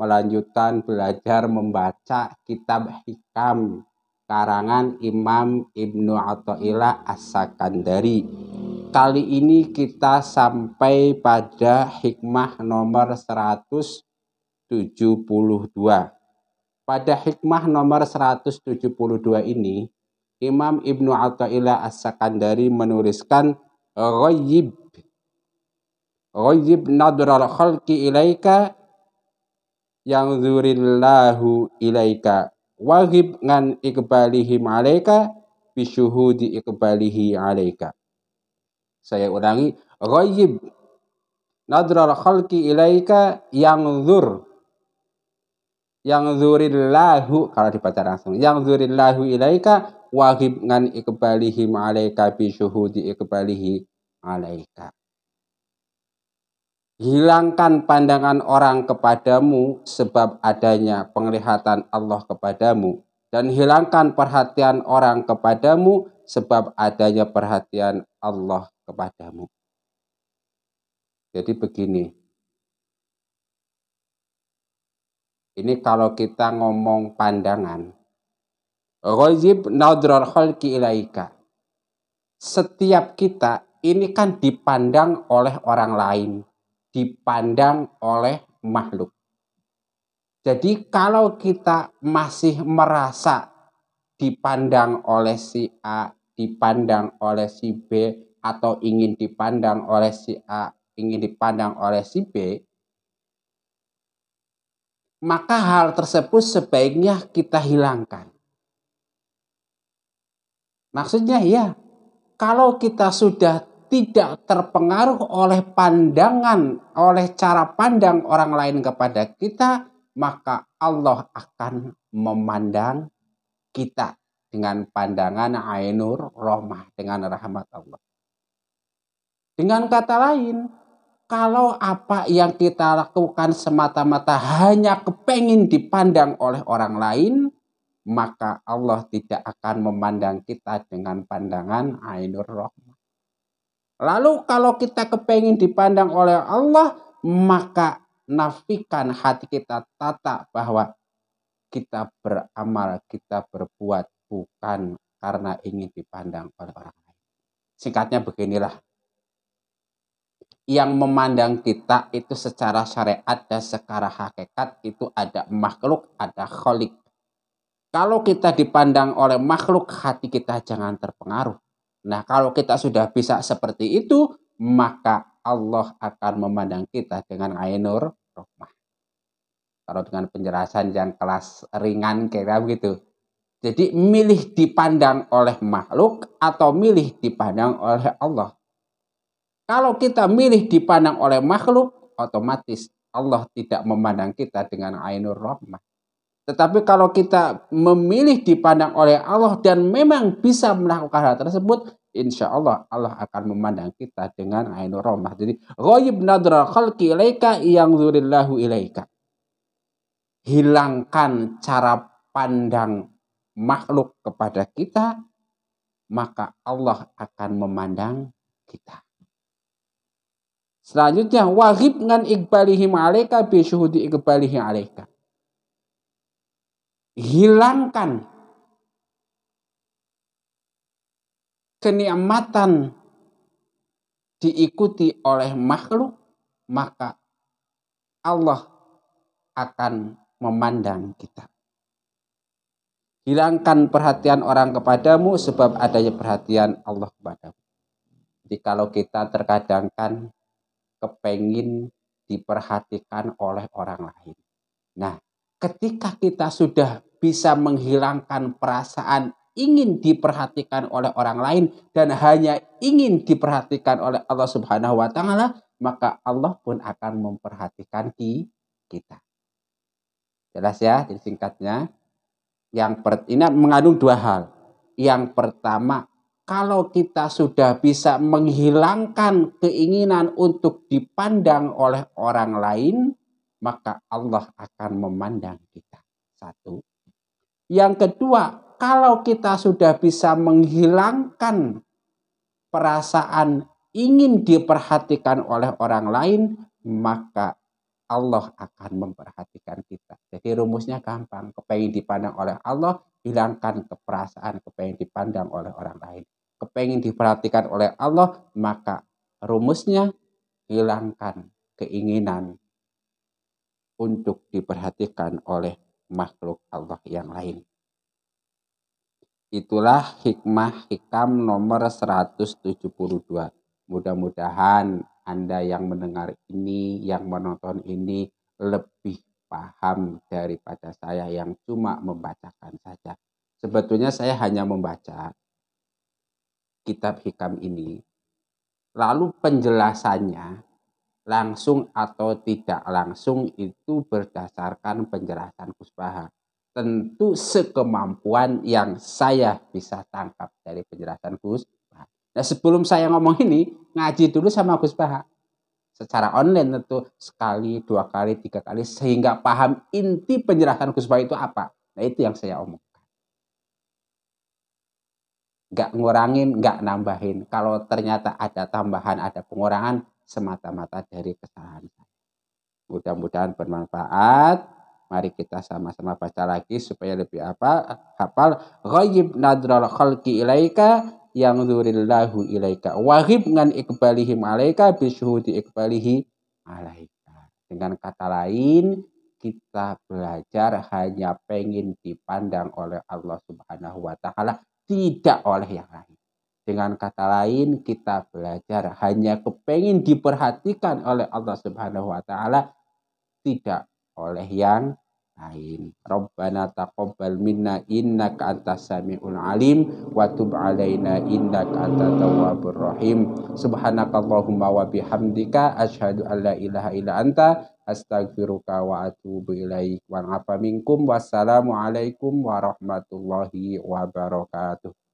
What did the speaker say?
melanjutkan belajar membaca kitab hikam karangan Imam Ibnu Athaillah As-Sakandari. Kali ini kita sampai pada hikmah nomor 172. Pada hikmah nomor 172 ini, Imam Ibnu Athaillah As-Sakandari menuliskan Ghaib Ghaib nadral khalqi ilaika yang zurillahu ilaika wajib ngan ikbalihim alaika bisyuhudi ikbalihi alaika saya ulangi ghayib nadrar khalqi ilaika yang zur yang zurillahu kalau dibaca langsung yang zurillahu ilaika wajib ngan ikbalihim alaika bisyuhudi ikbalihi alaika Hilangkan pandangan orang kepadamu sebab adanya penglihatan Allah kepadamu. Dan hilangkan perhatian orang kepadamu sebab adanya perhatian Allah kepadamu. Jadi begini. Ini kalau kita ngomong pandangan. rojib nadrar khalqi ilaika. Setiap kita ini kan dipandang oleh orang lain dipandang oleh makhluk. Jadi kalau kita masih merasa dipandang oleh si A, dipandang oleh si B, atau ingin dipandang oleh si A, ingin dipandang oleh si B, maka hal tersebut sebaiknya kita hilangkan. Maksudnya ya, kalau kita sudah tidak terpengaruh oleh pandangan, oleh cara pandang orang lain kepada kita, maka Allah akan memandang kita dengan pandangan ainur Romah, dengan rahmat Allah. Dengan kata lain, kalau apa yang kita lakukan semata-mata hanya kepengin dipandang oleh orang lain, maka Allah tidak akan memandang kita dengan pandangan ainur rohmah. Lalu kalau kita kepengen dipandang oleh Allah, maka nafikan hati kita tata bahwa kita beramal, kita berbuat bukan karena ingin dipandang oleh orang lain. Singkatnya beginilah. Yang memandang kita itu secara syariat dan secara hakikat itu ada makhluk, ada kholik. Kalau kita dipandang oleh makhluk, hati kita jangan terpengaruh. Nah, kalau kita sudah bisa seperti itu, maka Allah akan memandang kita dengan ainur rahmah. Kalau dengan penjelasan yang kelas ringan kira begitu. Jadi milih dipandang oleh makhluk atau milih dipandang oleh Allah. Kalau kita milih dipandang oleh makhluk, otomatis Allah tidak memandang kita dengan ainur rahmah. Tetapi kalau kita memilih dipandang oleh Allah dan memang bisa melakukan hal tersebut, insya Allah Allah akan memandang kita dengan ainur rahmah. Jadi, ghaib nadra khalqi ilaika yang zurillahu ilaika. Hilangkan cara pandang makhluk kepada kita, maka Allah akan memandang kita. Selanjutnya, wahib ngan ikbalihim alaika bisyuhudi ikbalihim alaika hilangkan kenikmatan diikuti oleh makhluk, maka Allah akan memandang kita. Hilangkan perhatian orang kepadamu sebab adanya perhatian Allah kepadamu. Jadi kalau kita terkadang kan kepengin diperhatikan oleh orang lain. Nah, ketika kita sudah bisa menghilangkan perasaan ingin diperhatikan oleh orang lain dan hanya ingin diperhatikan oleh Allah Subhanahu wa taala, maka Allah pun akan memperhatikan di kita. Jelas ya, di singkatnya yang per, ini mengandung dua hal. Yang pertama, kalau kita sudah bisa menghilangkan keinginan untuk dipandang oleh orang lain, maka Allah akan memandang kita. Satu. Yang kedua, kalau kita sudah bisa menghilangkan perasaan ingin diperhatikan oleh orang lain, maka Allah akan memperhatikan kita. Jadi rumusnya gampang, kepengen dipandang oleh Allah, hilangkan keperasaan kepengen dipandang oleh orang lain. Kepengen diperhatikan oleh Allah, maka rumusnya hilangkan keinginan untuk diperhatikan oleh makhluk Allah yang lain. Itulah hikmah hikam nomor 172. Mudah-mudahan Anda yang mendengar ini, yang menonton ini lebih paham daripada saya yang cuma membacakan saja. Sebetulnya saya hanya membaca kitab hikam ini. Lalu penjelasannya langsung atau tidak langsung itu berdasarkan penjelasan Gus Baha. Tentu sekemampuan yang saya bisa tangkap dari penjelasan Gus Baha. Nah sebelum saya ngomong ini, ngaji dulu sama Gus Baha. Secara online tentu sekali, dua kali, tiga kali, sehingga paham inti penjelasan Gus Baha itu apa. Nah itu yang saya omong nggak ngurangin, nggak nambahin. Kalau ternyata ada tambahan, ada pengurangan, semata-mata dari kesalahan saya. Mudah-mudahan bermanfaat. Mari kita sama-sama baca lagi supaya lebih apa? Hafal ghaib nadral khalqi ilaika yang zurillahu ilaika wahib ngan ikbalihim alaika bisyuhudi ikbalihi alaika. Dengan kata lain, kita belajar hanya pengen dipandang oleh Allah Subhanahu wa taala, tidak oleh yang lain. Dengan kata lain, kita belajar hanya kepengen diperhatikan oleh Allah Subhanahu wa taala, tidak oleh yang lain. Rabbana taqabbal minna innaka antas samiul alim wa tub alaina innaka antat tawwabur rahim. Subhanakallahumma wa bihamdika asyhadu an la ilaha illa anta astaghfiruka wa atubu ilaik. Wa afa minkum wassalamu alaikum warahmatullahi wabarakatuh.